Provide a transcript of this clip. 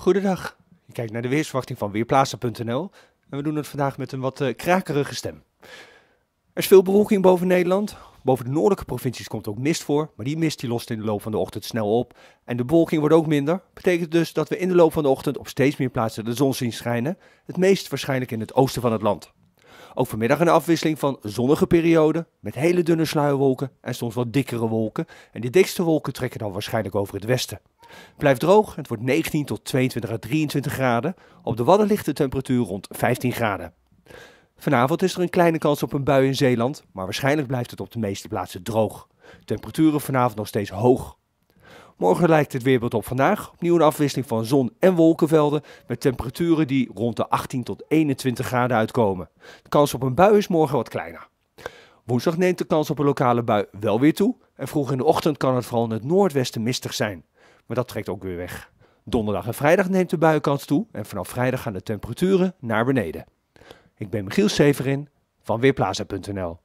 Goedendag. Je kijkt naar de weersverwachting van Weerplaatsen.nl en we doen het vandaag met een wat uh, krakerige stem. Er is veel bewolking boven Nederland. Boven de noordelijke provincies komt ook mist voor, maar die mist die lost in de loop van de ochtend snel op. En de bewolking wordt ook minder. Betekent dus dat we in de loop van de ochtend op steeds meer plaatsen de zon zien schijnen. Het meest waarschijnlijk in het oosten van het land. Ook vanmiddag een afwisseling van zonnige perioden met hele dunne sluierwolken en soms wat dikkere wolken. En die dikste wolken trekken dan waarschijnlijk over het westen. Blijft droog, het wordt 19 tot 22 à 23 graden. Op de Wadden ligt de temperatuur rond 15 graden. Vanavond is er een kleine kans op een bui in Zeeland, maar waarschijnlijk blijft het op de meeste plaatsen droog. Temperaturen vanavond nog steeds hoog. Morgen lijkt het weerbeeld op vandaag. Opnieuw een afwisseling van zon- en wolkenvelden met temperaturen die rond de 18 tot 21 graden uitkomen. De kans op een bui is morgen wat kleiner. Woensdag neemt de kans op een lokale bui wel weer toe en vroeg in de ochtend kan het vooral in het noordwesten mistig zijn. Maar dat trekt ook weer weg. Donderdag en vrijdag neemt de buienkans toe en vanaf vrijdag gaan de temperaturen naar beneden. Ik ben Michiel Severin van Weerplaza.nl.